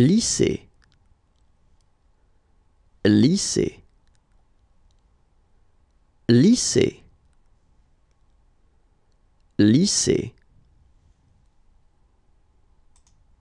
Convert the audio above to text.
lycée lycée lycée lycée